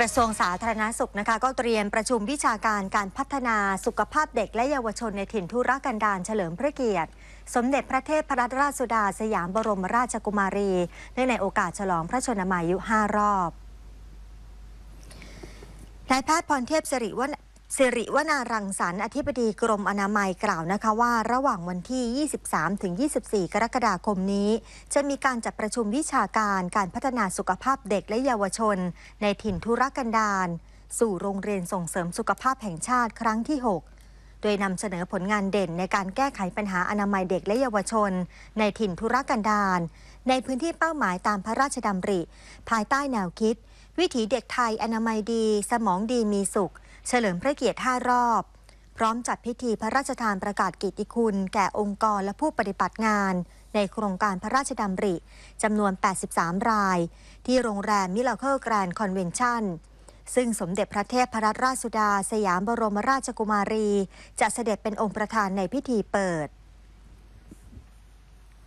กระทรวงสาธารณาสุขนะคะ ก็เตรียมประชุมวิชาการการพัฒนาสุขภาพเด็กและเยาวชนในถิ่นทุรกันดารเฉลิมพระเกียรติ สมเด็จพระเทพรัตนราชสุดาสยามบรมราชกุมารีเนื่องในโอกาสฉลองพระชนมายุ5รอบนายแพทย์พรเทพสิริสิริวนารังสรรค์อธิบดีกรมอนามัยกล่าวนะคะว่า ระหว่างวันที่ 23ถึง24 กรกฎาคมนี้ จะมีการจัดประชุมวิชาการการพัฒนาสุขภาพเด็กและเยาวชน ในถิ่นธุรกันดารสู่โรงเรียนส่งเสริมสุขภาพแห่งชาติครั้งที่ 6 โดยนำเสนอผลงานเด่นในการแก้ไขปัญหาอนามัยเด็กและเยาวชน ในถิ่นธุรกันดารในพื้นที่เป้าหมายตามพระราชดำริ ภายใต้แนวคิด วิถีเด็กไทยอนามัยดีสมองดีมีสุขเฉลิมพระเกียรติ5รอบ พร้อมจัดพิธีพระราชทานประกาศกิติคุณแก่องค์กรและผู้ปฏิบัติงาน ในโครงการพระราชดำริจำนวน 83 ราย ที่โรงแรมมิลเลอร์เแกรนด์คอนเวนชั่นซึ่งสมเด็จพระเทพพระราชสุดาสยามบรมราชกุมารี จะเสด็จเป็นองค์ประธานในพิธีเปิด